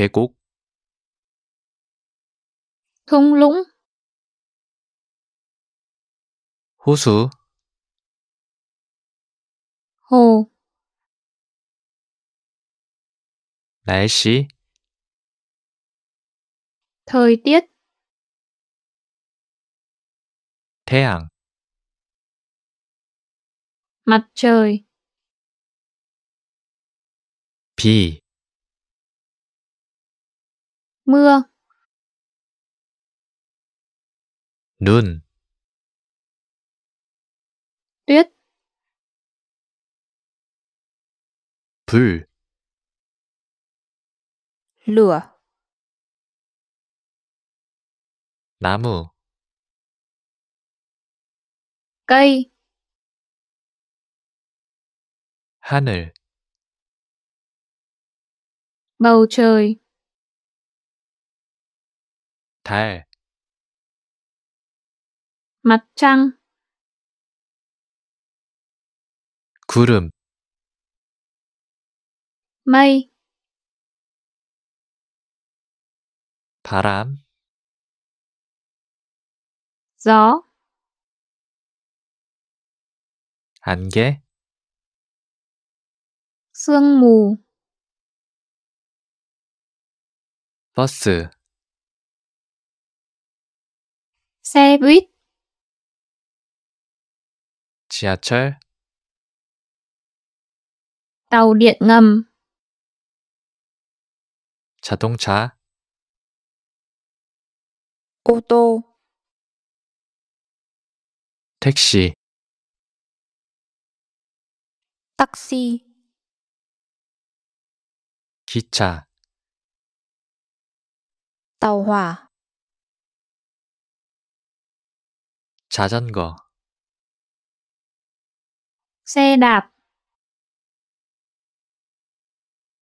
khế cúc. Thung lũng hồ, 호 날씨 thời tiết thế 태양 mặt trời 비 mưa 눈 tuyết 불 lửa 나무 cây 하늘 bầu trời 달 mặt trăng 구름 mây 바람 gió 안개 sương mù 버스 xe buýt 지하철 tàu điện ngầm 자동차 ô tô taxi, taxi 기차 tàu hỏa 자전거 xe đạp